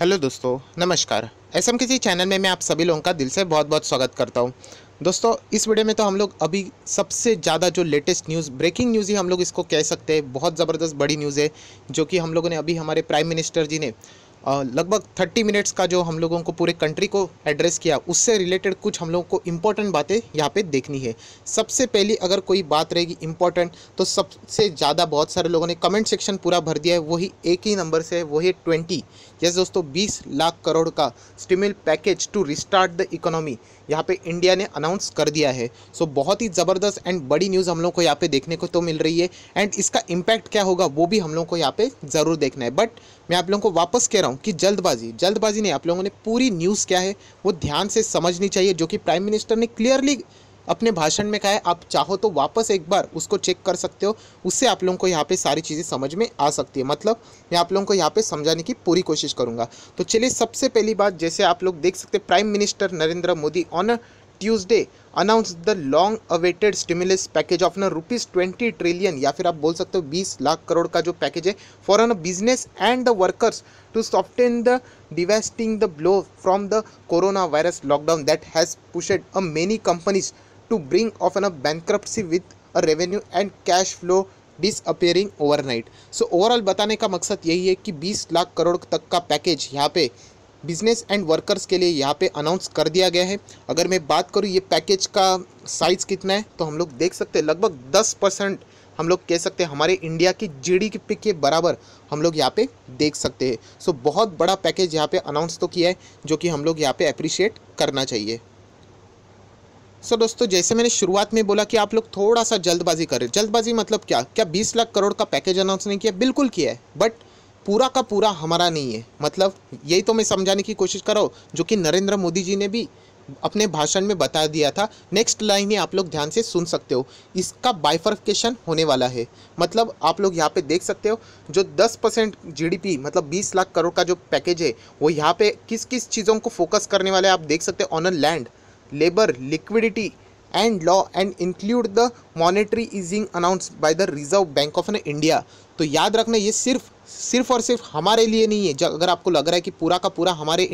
hello दोस्तों नमस्कार S M किसी चैनल में मैं आप सभी लोगों का दिल से बहुत बहुत स्वागत करता हूं दोस्तों इस वीडियो में तो हम लोग अभी सबसे ज़्यादा जो लेटेस्ट न्यूज़ ब्रेकिंग न्यूज़ ही हम लोग इसको कह सकते हैं बहुत ज़बरदस्त बड़ी न्यूज़ है जो कि हम लोगों ने अभी हमारे प्राइम मिनिस्टर जी ने लगभग थर्टी मिनट्स का जो हम लोगों को पूरे कंट्री को एड्रेस किया उससे रिलेटेड कुछ हम लोगों को इम्पोर्टेंट बातें यहाँ पे देखनी है सबसे पहली अगर कोई बात रहेगी इम्पोर्टेंट तो सबसे ज़्यादा बहुत सारे लोगों ने कमेंट सेक्शन पूरा भर दिया है वही एक ही नंबर से है वही ट्वेंटी यस दोस्तों बीस लाख करोड़ का stimulus package to restart the economy यहाँ पे इंडिया ने अनाउंस कर दिया है सो बहुत ही ज़बरदस्त एंड बड़ी न्यूज़ हम लोग को यहाँ पे देखने को तो मिल रही है एंड इसका इम्पैक्ट क्या होगा वो भी हम लोग को यहाँ पे ज़रूर देखना है बट मैं आप लोगों को वापस कह रहा हूँ कि जल्दबाजी जल्दबाजी नहीं आप लोगों ने पूरी न्यूज़ क्या है वो ध्यान से समझनी चाहिए जो कि प्राइम मिनिस्टर ने क्लियरली अपने भाषण में कहा है आप चाहो तो वापस एक बार उसको चेक कर सकते हो उससे आप लोगों को यहाँ पे सारी चीज़ें समझ में आ सकती है मतलब मैं आप लोगों को यहाँ पे समझाने की पूरी कोशिश करूँगा तो चलिए सबसे पहली बात जैसे आप लोग देख सकते prime minister Narendra Modi on Tuesday announce the long awaited stimulus package of न रुपीज़ ट्वेंटी ट्रिलियन या फिर आप बोल सकते हो बीस लाख करोड़ का जो पैकेज है for an business and the workers to soften the devastating the blow from the corona virus lockdown that has pushed a many companies to bring off a bankruptcy with a revenue and cash flow disappearing overnight so overall बताने का मकसद यही है कि 20 लाख करोड़ तक का package यहाँ पे बिजनेस एंड वर्कर्स के लिए यहाँ पे अनाउंस कर दिया गया है अगर मैं बात करूँ ये पैकेज का साइज़ कितना है तो हम लोग देख सकते हैं लगभग 10 परसेंट हम लोग कह सकते हैं हमारे इंडिया की जीडीपी के बराबर हम लोग यहाँ पे देख सकते हैं सो बहुत बड़ा पैकेज यहाँ पे अनाउंस तो किया है जो कि हम लोग यहाँ पे अप्रिशिएट करना चाहिए सो दोस्तों जैसे मैंने शुरुआत में बोला कि आप लोग थोड़ा सा जल्दबाजी करें जल्दबाजी मतलब क्या क्या 20 लाख करोड़ का पैकेज अनाउंस नहीं किया बिल्कुल किया है बट पूरा का पूरा हमारा नहीं है मतलब यही तो मैं समझाने की कोशिश कर रहा हूँ जो कि नरेंद्र मोदी जी ने भी अपने भाषण में बता दिया था नेक्स्ट लाइन ही आप लोग ध्यान से सुन सकते हो इसका बाइफर्केशन होने वाला है मतलब आप लोग यहाँ पे देख सकते हो जो 10 परसेंट जी मतलब 20 लाख करोड़ का जो पैकेज है वो यहाँ पे किस किस चीज़ों को फोकस करने वाले आप देख सकते हो on a land labor, liquidity, and law and include the monetary easing announced by the Reserve Bank of India तो याद रखना ये सिर्फ सिर्फ और सिर्फ हमारे लिए नहीं है जो अगर आपको लग रहा है कि पूरा का पूरा हमारे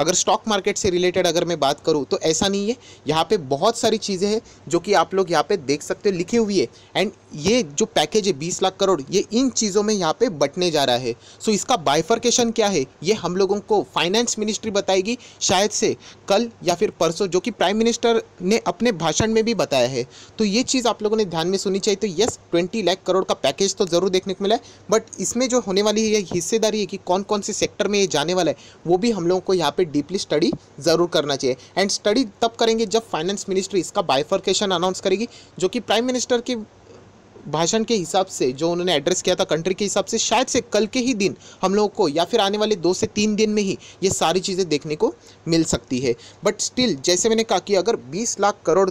अगर स्टॉक मार्केट से रिलेटेड अगर मैं बात करूँ तो ऐसा नहीं है यहाँ पे बहुत सारी चीज़ें हैं जो कि आप लोग यहाँ पे देख सकते हो लिखी हुई है एंड ये जो पैकेज है बीस लाख करोड़ ये इन चीज़ों में यहाँ पे बटने जा रहा है सो इसका बाइफर्केशन क्या है ये हम लोगों को फाइनेंस मिनिस्ट्री बताएगी शायद से कल या फिर परसों जो कि प्राइम मिनिस्टर ने अपने भाषण में भी बताया है तो ये चीज़ आप लोगों ने ध्यान में सुनी चाहिए तो यस ट्वेंटी लाख करोड़ का पैकेज तो ज़रूर देखने को मिला है बट इसमें जो होने वाली है हिस्सेदारी है कि कौन कौन से सेक्टर में ये जाने वाला है वो भी हम लोगों को यहाँ पर डीपली स्टडी ज़रूर करना चाहिए एंड स्टडी तब करेंगे जब फाइनेंस मिनिस्ट्री इसका बाइफर्केशन अनाउंस करेगी जो कि प्राइम मिनिस्टर के भाषण के हिसाब से जो उन्होंने एड्रेस किया था कंट्री के हिसाब से शायद से कल के ही दिन हम लोगों को या फिर आने वाले दो से तीन दिन में ही ये सारी चीज़ें देखने को मिल सकती है बट स्टिल जैसे मैंने कहा कि अगर 20 लाख करोड़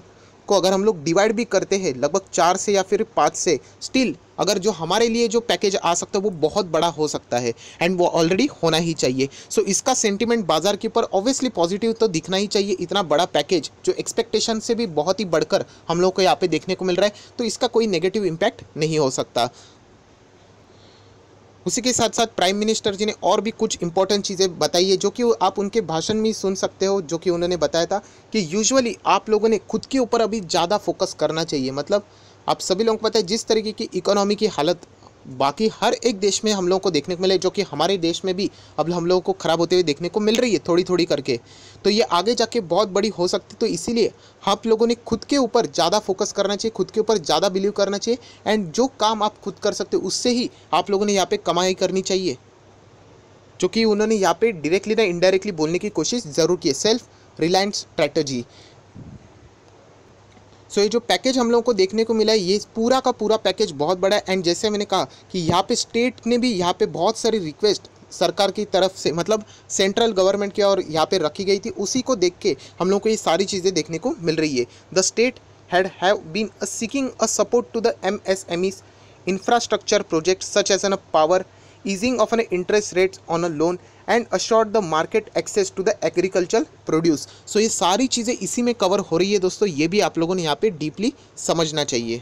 को अगर हम लोग डिवाइड भी करते हैं लगभग चार से या फिर पाँच से स्टिल अगर जो हमारे लिए जो पैकेज आ सकता है वो बहुत बड़ा हो सकता है एंड वो ऑलरेडी होना ही चाहिए सो so, इसका सेंटिमेंट बाजार के ऊपर ऑब्वियसली पॉजिटिव तो दिखना ही चाहिए इतना बड़ा पैकेज जो एक्सपेक्टेशन से भी बहुत ही बढ़कर हम लोग को यहाँ पे देखने को मिल रहा है तो इसका कोई नेगेटिव इम्पैक्ट नहीं हो सकता उसी के साथ साथ प्राइम मिनिस्टर जी ने और भी कुछ इंपॉर्टेंट चीज़ें बताई है जो कि आप उनके भाषण में सुन सकते हो जो कि उन्होंने बताया था कि यूजुअली आप लोगों ने खुद के ऊपर अभी ज़्यादा फोकस करना चाहिए मतलब आप सभी लोगों को पता है जिस तरीके की इकोनॉमी की हालत बाकी हर एक देश में हम लोगों को देखने को मिले जो कि हमारे देश में भी अब हम लोगों को ख़राब होते हुए देखने को मिल रही है थोड़ी थोड़ी करके तो ये आगे जाके बहुत बड़ी हो सकती तो इसीलिए आप लोगों ने खुद के ऊपर ज़्यादा फोकस करना चाहिए खुद के ऊपर ज़्यादा बिलीव करना चाहिए एंड जो काम आप खुद कर सकते हो उससे ही आप लोगों ने यहाँ पर कमाई करनी चाहिए जो कि उन्होंने यहाँ पर डायरेक्टली ना इनडायरेक्टली बोलने की कोशिश ज़रूर की है सेल्फ रिलायंस स्ट्रैटेजी सो ये जो पैकेज हम लोगों को देखने को मिला है ये पूरा का पूरा पैकेज बहुत बड़ा है एंड जैसे मैंने कहा कि यहाँ पे स्टेट ने भी यहाँ पे बहुत सारी रिक्वेस्ट सरकार की तरफ से मतलब सेंट्रल गवर्नमेंट की और यहाँ पे रखी गई थी उसी को देख के हम लोग को ये सारी चीज़ें देखने को मिल रही है the state had have been seeking a support to the M S M infrastructure project such as an a power easing of an interest rates on a loan and assure the market access to the agriculture produce so ये सारी चीज़ें इसी में cover हो रही है दोस्तों ये भी आप लोगों ने यहाँ पे डीपली समझना चाहिए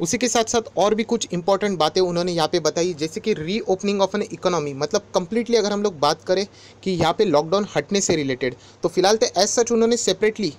उसी के साथ साथ और भी कुछ इंपॉर्टेंट बातें उन्होंने यहाँ पे बताई जैसे कि रीओपनिंग ऑफ एन इकोनॉमी मतलब कम्प्लीटली अगर हम लोग बात करें कि यहाँ पे लॉकडाउन हटने से रिलेटेड तो फिलहाल तो एज सच उन्होंने सेपरेटली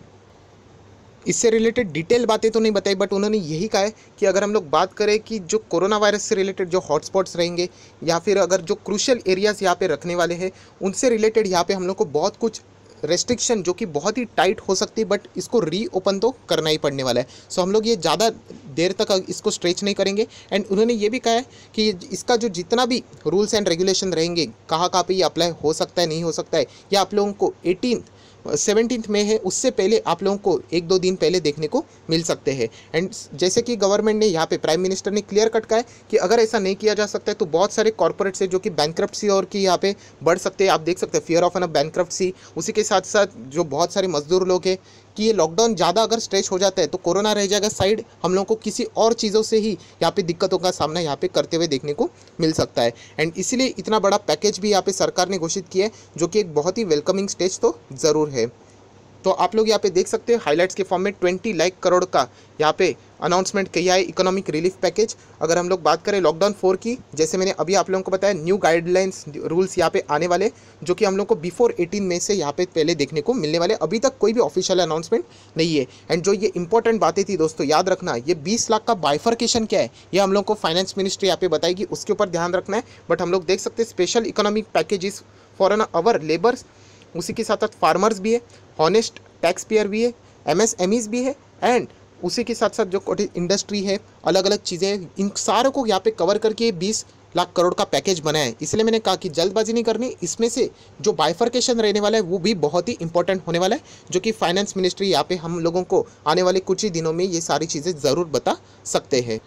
इससे रिलेटेड डिटेल बातें तो नहीं बताई बट उन्होंने यही कहा है कि अगर हम लोग बात करें कि जो कोरोना वायरस से रिलेटेड जो हॉटस्पॉट्स रहेंगे या फिर अगर जो क्रूशल एरियाज़ यहाँ पे रखने वाले हैं उनसे रिलेटेड यहाँ पे हम लोग को बहुत कुछ रेस्ट्रिक्शन जो कि बहुत ही टाइट हो सकती है बट इसको रीओपन तो करना ही पड़ने वाला है सो हम लोग ये ज़्यादा देर तक इसको स्ट्रेच नहीं करेंगे एंड उन्होंने ये भी कहा है कि इसका जो जितना भी रूल्स एंड रेगुलेशन रहेंगे कहाँ कहाँ पे ये अप्लाई हो सकता है नहीं हो सकता है या आप लोगों को एटीन सेवनटीन में है उससे पहले आप लोगों को एक दो दिन पहले देखने को मिल सकते हैं एंड जैसे कि गवर्नमेंट ने यहाँ पे प्राइम मिनिस्टर ने क्लियर कट का है कि अगर ऐसा नहीं किया जा सकता है तो बहुत सारे कॉर्पोरेट्स है जो कि बैंक्रप्सी और की यहाँ पे बढ़ सकते हैं आप देख सकते हैं फियर ऑफ एन बैंक उसी के साथ साथ जो बहुत सारे मजदूर लोग हैं कि ये लॉकडाउन ज़्यादा अगर स्ट्रेच हो जाता है तो कोरोना रह जाएगा साइड हम लोगों को किसी और चीज़ों से ही यहाँ पे दिक्कतों का सामना यहाँ पे करते हुए देखने को मिल सकता है एंड इसीलिए इतना बड़ा पैकेज भी यहाँ पे सरकार ने घोषित किया है जो कि एक बहुत ही वेलकमिंग स्टेज तो ज़रूर है तो आप लोग यहाँ पे देख सकते हो हाईलाइट्स के फॉर्म में ट्वेंटी लाख करोड़ का यहाँ पे अनाउंसमेंट किया है इकोनॉमिक रिलीफ पैकेज अगर हम लोग बात करें लॉकडाउन फोर की जैसे मैंने अभी आप लोगों को बताया न्यू गाइडलाइंस रूल्स यहाँ पे आने वाले जो कि हम लोग को बिफोर 18 में से यहाँ पे पहले देखने को मिलने वाले अभी तक कोई भी ऑफिशियल अनाउंसमेंट नहीं है एंड जो ये इंपॉर्टेंट बातें थी दोस्तों याद रखना ये बीस लाख का बाइफर्केशन क्या है ये हम लोग को फाइनेंस मिनिस्ट्री यहाँ पे बताएगी उसके ऊपर ध्यान रखना है बट हम लोग देख सकते हैं special economic packages for an our labours उसी के साथ साथ फार्मर्स भी है हॉनेस्ट टैक्स पेयर भी है एम भी है एंड उसी के साथ साथ जो इंडस्ट्री है अलग अलग चीज़ें इन सारों को यहाँ पे कवर करके बीस लाख करोड़ का पैकेज बनाया है इसलिए मैंने कहा कि जल्दबाजी नहीं करनी इसमें से जो बाइफर्केशन रहने वाला है वो भी बहुत ही इंपॉर्टेंट होने वाला है जो कि फाइनेंस मिनिस्ट्री यहाँ पे हम लोगों को आने वाले कुछ ही दिनों में ये सारी चीज़ें ज़रूर बता सकते हैं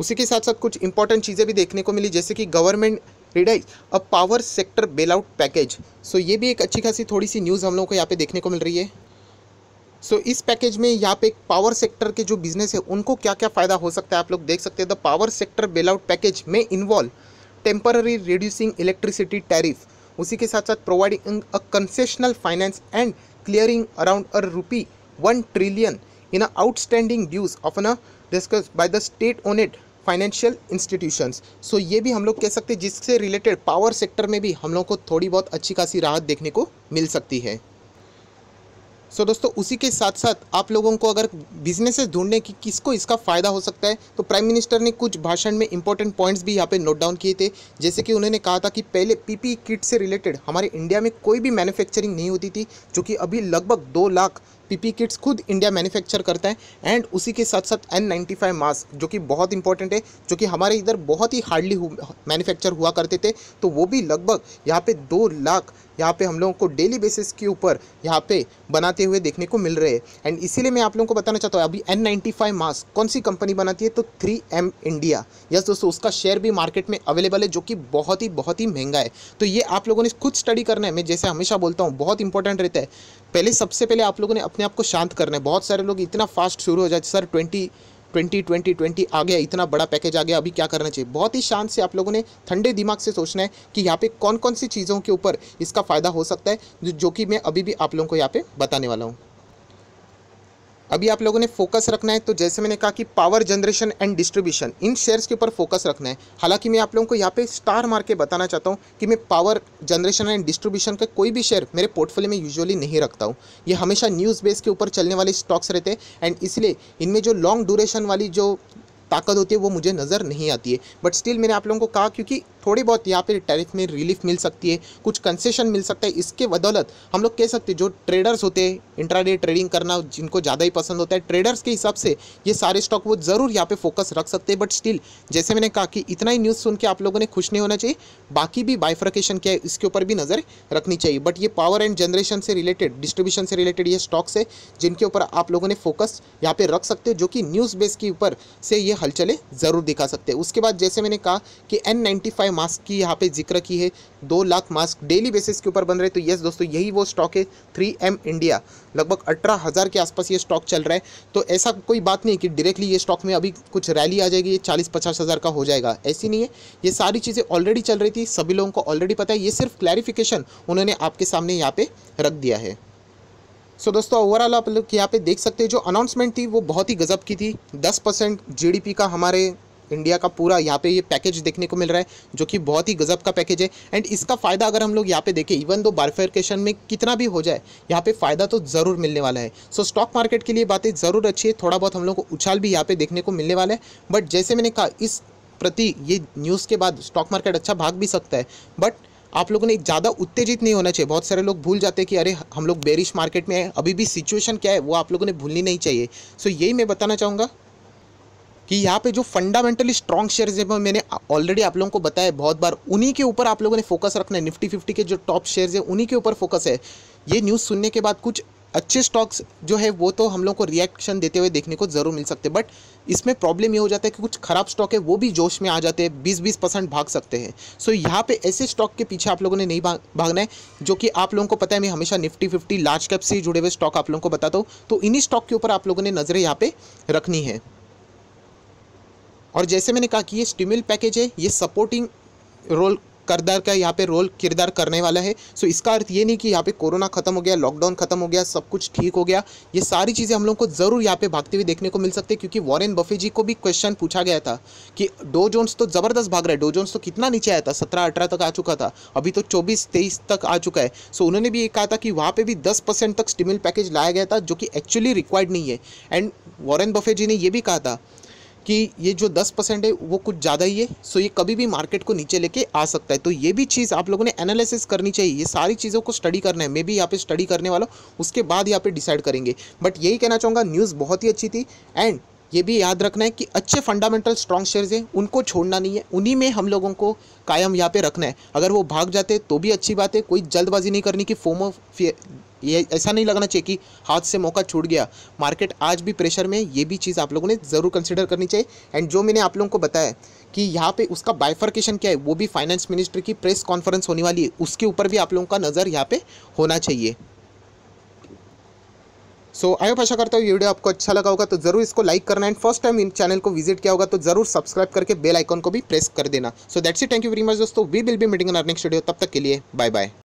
उसी के साथ साथ कुछ इंपॉर्टेंट चीज़ें भी देखने को मिली जैसे कि government readies a power sector bailout package so ये भी एक अच्छी खासी थोड़ी सी न्यूज़ हम लोगों को यहाँ पे देखने को मिल रही है सो so, इस पैकेज में यहाँ पे पावर सेक्टर के जो बिजनेस है उनको क्या क्या फ़ायदा हो सकता है आप लोग देख सकते हैं the power sector bail out package में involve temporary reducing electricity tariff उसी के साथ साथ providing a concessional finance and clearing around a rupee one trillion in a outstanding dues of a discoms by the state owned financial institutions so ये भी हम लोग कह सकते हैं जिससे रिलेटेड पावर सेक्टर में भी हम लोग को थोड़ी बहुत अच्छी खासी राहत देखने को मिल सकती है सो so, दोस्तों उसी के साथ साथ आप लोगों को अगर बिजनेसेस ढूंढने की किसको इसका फ़ायदा हो सकता है तो प्राइम मिनिस्टर ने कुछ भाषण में इंपॉर्टेंट पॉइंट्स भी यहाँ पे नोट डाउन किए थे जैसे कि उन्होंने कहा था कि पहले पीपी किट e से रिलेटेड हमारे इंडिया में कोई भी मैन्युफैक्चरिंग नहीं होती थी जो कि अभी लगभग दो लाख पीपी किट्स खुद इंडिया मैन्युफैक्चर करता है एंड उसी के साथ साथ एन नाइन्टी फाइव मास्क जो कि बहुत इंपॉर्टेंट है जो कि हमारे इधर बहुत ही हार्डली मैन्युफैक्चर हुआ करते थे तो वो भी लगभग यहाँ पे दो लाख यहाँ पे हम लोगों को डेली बेसिस के ऊपर यहाँ पे बनाते हुए देखने को मिल रहे हैं एंड इसीलिए मैं आप लोगों को बताना चाहता हूँ अभी एन नाइन्टी फाइव मास्क कौन सी कंपनी बनाती है तो थ्री एम इंडिया यस दोस्तों उसका शेयर भी मार्केट में अवेलेबल है जो कि बहुत ही बहुत ही महंगा है तो ये आप लोगों ने खुद स्टडी करना है मैं जैसे हमेशा बोलता हूँ बहुत इंपॉर्टेंट रहता है पहले सबसे पहले आप लोगों ने अपने आप को शांत करना है बहुत सारे लोग इतना फास्ट शुरू हो जाते sir twenty twenty twenty twenty आ गया इतना बड़ा पैकेज आ गया अभी क्या करना चाहिए बहुत ही शान से आप लोगों ने ठंडे दिमाग से सोचना है कि यहाँ पे कौन कौन सी चीज़ों के ऊपर इसका फ़ायदा हो सकता है जो कि मैं अभी भी आप लोगों को यहाँ पे बताने वाला हूँ अभी आप लोगों ने फोकस रखना है तो जैसे मैंने कहा कि पावर जनरेशन एंड डिस्ट्रीब्यूशन इन शेयर्स के ऊपर फोकस रखना है हालांकि मैं आप लोगों को यहाँ पे स्टार मार के बताना चाहता हूँ कि मैं पावर जनरेशन एंड डिस्ट्रीब्यूशन का कोई भी शेयर मेरे पोर्टफोलियो में यूजुअली नहीं रखता हूँ ये हमेशा न्यूज़ बेस के ऊपर चलने वाले स्टॉक्स रहते हैं एंड इसलिए इनमें जो लॉन्ग ड्यूरेशन वाली जो ताकत होती है वो मुझे नज़र नहीं आती है बट स्टिल मैंने आप लोगों को कहा क्योंकि थोड़ी बहुत यहाँ पे टैरिफ में रिलीफ मिल सकती है कुछ कंसेशन मिल सकता है इसके बदौलत हम लोग कह सकते हैं जो ट्रेडर्स होते हैं इंट्राडे ट्रेडिंग करना जिनको ज़्यादा ही पसंद होता है ट्रेडर्स के हिसाब से ये सारे स्टॉक वो ज़रूर यहाँ पे फोकस रख सकते हैं बट स्टिल जैसे मैंने कहा कि इतना ही न्यूज़ सुन के आप लोगों ने खुश नहीं होना चाहिए बाकी भी बाइफ्रकेशन क्या है इसके ऊपर भी नज़र रखनी चाहिए बट ये पावर एंड जनरेशन से रिलेटेड डिस्ट्रीब्यूशन से रिलेटेड ये स्टॉक्स है जिनके ऊपर आप लोगों ने फोकस यहाँ पे रख सकते हो जो कि न्यूज़ बेस के ऊपर से ये हलचलें ज़रूर दिखा सकते हैं उसके बाद जैसे मैंने कहा कि एन फाइव मास्क की यहाँ पे जिक्र की है दो लाख मास्क डेली बेसिस के ऊपर बन रहे तो यस दोस्तों यही वो स्टॉक है थ्री एम इंडिया लगभग अठारह हज़ार के आसपास ये स्टॉक चल रहा है तो ऐसा कोई बात नहीं कि डायरेक्टली ये स्टॉक में अभी कुछ रैली आ जाएगी ये चालीस पचास हज़ार का हो जाएगा ऐसी नहीं है ये सारी चीज़ें ऑलरेडी चल रही थी सभी लोगों को ऑलरेडी पता है ये सिर्फ क्लैरिफिकेशन उन्होंने आपके सामने यहाँ पे रख दिया है सो so, दोस्तों ओवरऑल आप लोग यहाँ पे देख सकते हैं जो अनाउंसमेंट थी वो बहुत ही गजब की थी दस परसेंट जी का हमारे इंडिया का पूरा यहाँ पे ये पैकेज देखने को मिल रहा है जो कि बहुत ही गजब का पैकेज है एंड इसका फ़ायदा अगर हम लोग यहाँ पे देखें इवन दो बारफेरकेशन में कितना भी हो जाए यहाँ पे फ़ायदा तो ज़रूर मिलने वाला है सो स्टॉक मार्केट के लिए बातें ज़रूर अच्छी है थोड़ा बहुत हम लोग को उछाल भी यहाँ पर देखने को मिलने वाला है बट जैसे मैंने कहा इस प्रति ये न्यूज़ के बाद स्टॉक मार्केट अच्छा भाग भी सकता है बट आप लोगों ने ज़्यादा उत्तेजित नहीं होना चाहिए बहुत सारे लोग भूल जाते हैं कि अरे हम लोग बेरिश मार्केट में हैं अभी भी सिचुएशन क्या है वो आप लोगों ने भूलनी नहीं चाहिए सो यही मैं बताना चाहूँगा कि यहाँ पे जो फंडामेंटली स्ट्रॉन्ग शेयर्स हैं मैंने ऑलरेडी आप लोगों को बताया बहुत बार उन्हीं के ऊपर आप लोगों ने फोकस रखना है निफ्टी फिफ्टी के जो टॉप शेयर्स हैं उन्हीं के ऊपर फोकस है ये न्यूज़ सुनने के बाद कुछ अच्छे स्टॉक्स जो है वो तो हम लोग को रिएक्शन देते हुए देखने को ज़रूर मिल सकते बट इसमें प्रॉब्लम ये हो जाता है कि कुछ ख़राब स्टॉक है वो भी जोश में आ जाते हैं बीस बीस परसेंट भाग सकते हैं सो so, यहाँ पे ऐसे स्टॉक के पीछे आप लोगों ने नहीं भाग, भागना है जो कि आप लोगों को पता है मैं हमेशा निफ्टी फिफ्टी लार्ज कैप से जुड़े हुए स्टॉक आप लोगों को बताता हूँ तो इन्हीं स्टॉक के ऊपर आप लोगों ने नज़रें यहाँ पर रखनी है और जैसे मैंने कहा कि ये स्टिमुल पैकेज है ये सपोर्टिंग रोल करदार का यहाँ पे रोल किरदार करने वाला है सो इसका अर्थ ये नहीं कि यहाँ पे कोरोना खत्म हो गया लॉकडाउन खत्म हो गया सब कुछ ठीक हो गया ये सारी चीज़ें हम लोग को ज़रूर यहाँ पे भागते हुए देखने को मिल सकते क्योंकि वॉरेन बफे जी को भी क्वेश्चन पूछा गया था कि डो जोन्स तो ज़बरदस्त भाग रहा है डो जोन्स तो कितना नीचे आया था सत्रह अठारह तक आ चुका था अभी तो चौबीस तेईस तक आ चुका है सो उन्होंने भी ये कहा था कि वहाँ पर भी दस तक स्टिमिल पैकेज लाया गया था जो कि एक्चुअली रिक्वायर्ड नहीं है एंड वॉरेन बफे जी ने यह भी कहा था कि ये जो दस परसेंट है वो कुछ ज़्यादा ही है सो ये कभी भी मार्केट को नीचे लेके आ सकता है तो ये भी चीज़ आप लोगों ने एनालिसिस करनी चाहिए ये सारी चीज़ों को स्टडी करना है मे भी यहाँ पे स्टडी करने वाला उसके बाद यहाँ पे डिसाइड करेंगे बट यही कहना चाहूँगा न्यूज़ बहुत ही अच्छी थी एंड ये भी याद रखना है कि अच्छे फंडामेंटल स्ट्रॉन्ग शेयर्स हैं उनको छोड़ना नहीं है उन्हीं में हम लोगों को कायम यहाँ पे रखना है अगर वो भाग जाते तो भी अच्छी बात है कोई जल्दबाजी नहीं करनी कि फोमो ये ऐसा नहीं लगना चाहिए कि हाथ से मौका छूट गया मार्केट आज भी प्रेशर में ये भी चीज़ आप लोगों ने ज़रूर कंसिडर करनी चाहिए एंड जो मैंने आप लोगों को बताया कि यहाँ पे उसका बाइफर्केशन क्या है वो भी फाइनेंस मिनिस्टर की प्रेस कॉन्फ्रेंस होने वाली है उसके ऊपर भी आप लोगों का नज़र यहाँ पे होना चाहिए सो आई आशा करता हूँ ये वीडियो आपको अच्छा लगा होगा तो ज़रूर इसको लाइक करना एंड फर्स्ट टाइम इन चैनल को विजिट किया होगा तो ज़रूर सब्सक्राइब करके बेल आइकॉन को भी प्रेस कर देना so that's it thank you very much दोस्तों we will be meeting in next video तब तक के लिए बाय बाय